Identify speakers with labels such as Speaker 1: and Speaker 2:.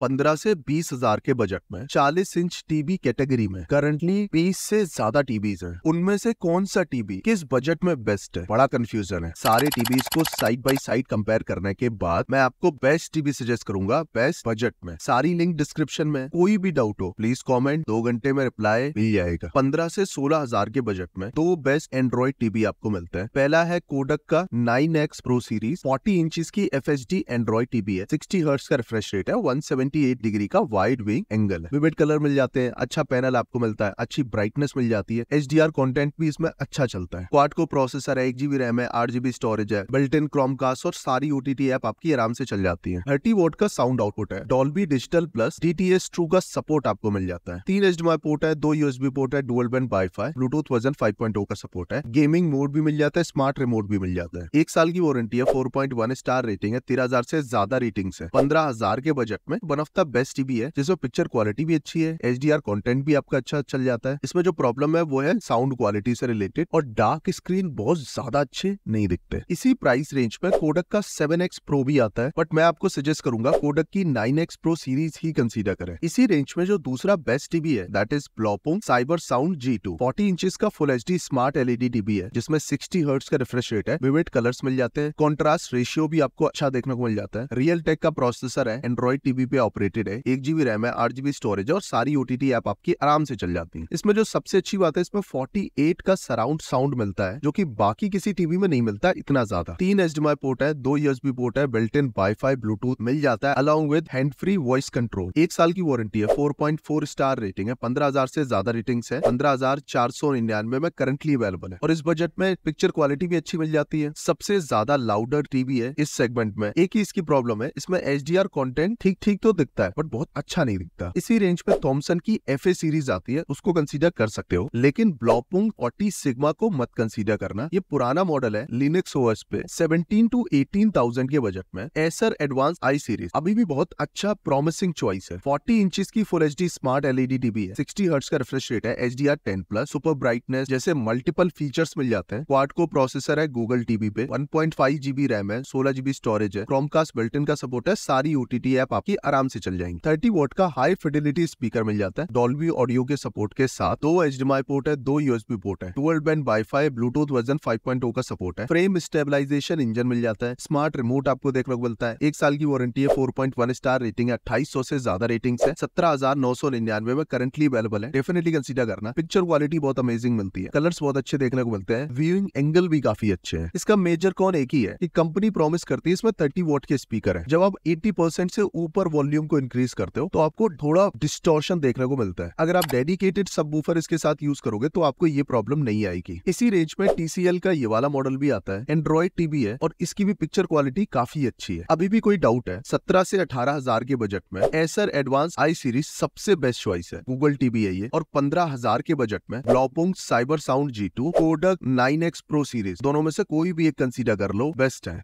Speaker 1: पंद्रह से बीस हजार के बजट में चालीस इंच टीवी कैटेगरी में करंटली बीस से ज्यादा टीवीज हैं उनमें से कौन सा टीवी किस बजट में बेस्ट है बड़ा कंफ्यूजन है सारे टीवीज को साइड बाय साइड कंपेयर करने के बाद मैं आपको बेस्ट टीवी सजेस्ट करूंगा बेस्ट बजट में सारी लिंक डिस्क्रिप्शन में कोई भी डाउट हो प्लीज कॉमेंट दो घंटे में रिप्लाई मिल जाएगा पंद्रह से सोलह हजार के बजट में दो बेस्ट एंड्रॉइड टीवी आपको मिलते हैं पहला है कोडक का nine X pro series forty inch की F H D android TV है सिक्सटी हर्ट का रिफ्रेश रेट है वन सेवन 98 डिग्री का वाइड विंग एंगल है विविड कलर मिल जाते हैं अच्छा पैनल आपको मिलता है अच्छी ब्राइटनेस मिल जाती है एच कंटेंट भी इसमें अच्छा चलता है क्वाड को प्रोसेसर है एक जीबी रैम है आठ जीबी स्टोरेज है बिल्ट इन क्रोमकास्ट और सारी ओटीटी ऐप आपकी आराम से चल जाती है थर्टी वोट का साउंड आउटपुट है Dolby digital plus D T S true का सपोर्ट आपको मिल जाता है तीन एच पोर्ट है दो यूएसबी पोर्ट है dual band wifi Bluetooth version 5.0 का सपोर्ट है गेमिंग मोड भी मिल जाता है स्मार्ट रिमोट भी मिल जाता है एक साल की वारंटी है वन स्टार रेटिंग है तेरह हजार से ज्यादा रेटिंग है पंद्रह हजार के बजट में one of the best TV है जिसमें पिक्चर क्वालिटी भी अच्छी है एच डी आर कॉन्टेंट भी आपका अच्छा चल जाता है इसमें जो प्रॉब्लम है वो है साउंड क्वालिटी से रिलेटेड और डार्क स्क्रीन बहुत ज्यादा अच्छे नहीं दिखते इसी प्राइस रेंज पर कोडक का सेवन एक्स प्रो भी आता है बट मैं आपको सजेस्ट करूंगा कोडक की नाइन एक्स प्रो सीरीज ही कंसिडर करें इसी रेंज में जो दूसरा बेस्ट टीवी है that is Blaupunkt cyber sound G two forty inches का full H D smart LED TV है जिसमें सिक्सटी हर्ट्स का रिफ्रेश रेट है विविड कलर्स मिल जाते हैं कॉन्ट्रास्ट रेशियो भी आपको अच्छा देखने को मिल जाता है रियल टेक का प्रोसेसर है एंड्रॉइड टीवी पे ऑपरेटेड है एक जीबी रैम है आठ जीबी स्टोरेज है और सारी ओटीटी ऐप आपकी आराम से चल जाती है इसमें जो सबसे अच्छी बात है इसमें 48 का सराउंड साउंड मिलता है जो कि बाकी किसी टीवी में नहीं मिलता इतना ज्यादा तीन एच पोर्ट है दो यूएसबी पोर्ट है बिल्ट इन वाईफाई ब्लूटूथ मिल जाता है along with hand free voice control एक साल की वारंटी है फोर स्टार रेटिंग है पंद्रह से ज्यादा रेटिंग है पंद्रह में करंटली अवेलेबल है और इस बजट में पिक्चर क्वालिटी भी अच्छी मिल जाती है सबसे ज्यादा लाउडर टीवी है इस सेगमेंट में एक ही इसकी प्रॉब्लम है इसमें एच कंटेंट ठीक ठीक तो दिखता है बट बहुत अच्छा नहीं दिखता इसी रेंज पे थॉमसन की एफ सीरीज आती है उसको कंसिडर कर सकते हो लेकिन ब्लॉपुंग फोर्टी सिग्मा को मत कंसिडर करना ये पुराना मॉडल है लिनक्स ओएस पे 17 टू एटीन थाउजेंड के बजट में एसर एडवांस आई सीरीज अभी भी बहुत अच्छा प्रॉमिसिंग चॉइस है फोर्टी इंच की full H smart LED TV है सिक्सटी हर्ट्स का रिफ्रेश रेट है H D R ten plus super brightness जैसे मल्टीपल फीचर्स मिल जाते हैं क्वाड को प्रोसेसर है गूगल टीवी पे one point five GB RAM है सोलह जीबी स्टोरेज है क्रोमकास्ट बिल्टिन का सपोर्ट है सारी ओटीटी ऐप आपकी आराम आराम से चल जाएंगे थर्टी वोट का हाई फिडिलिटी स्पीकर मिल जाता है डॉल्वी ऑडियो के सपोर्ट के साथ दो एच पोर्ट है दो यूएसबी पोर्ट है twelve band wifi Bluetooth version 5.0 का सपोर्ट है फ्रेम स्टेबिलाईजेशन इंजन मिल जाता है स्मार्ट रिमोट आपको देखने को मिलता है एक साल की वारंटी है four point one star rating है अट्ठाईस से ज्यादा रेटिंग है सत्रह हजार नौ सौ निन्यानवे में करंटली अवेलेबल है डेफिनेटली कंसीडर करना पिक्चर क्वालिटी बहुत अमेजिंग मिलती है कलर्स बहुत अच्छे देखने को मिलते हैं व्यूइंग एंगल भी काफी अच्छे हैं इसका मेजर कौन एक ही है कि कंपनी प्रॉमिस करती है इसमें थर्टी वोट के स्पीकर है जब आप एट्टी से ऊपर वॉल्यूम वॉल्यूम को इंक्रीज करते हो तो आपको थोड़ा डिस्टोर्शन देखने को मिलता है अगर आप डेडिकेटेड सबवूफर इसके साथ यूज करोगे तो आपको ये प्रॉब्लम नहीं आएगी इसी रेंज में टीसीएल का ये वाला मॉडल भी आता है एंड्रॉइड टीवी है और इसकी भी पिक्चर क्वालिटी काफी अच्छी है अभी भी कोई डाउट है सत्रह से अठारह हजार के बजट में एसर एडवांस आई सीरीज सबसे बेस्ट चॉइस है गूगल टीवी है ये और पंद्रह हजार के बजट में Blaupunkt cyber sound G two Kodak nine pro series दोनों में से कोई भी एक कंसिडर कर लो बेस्ट है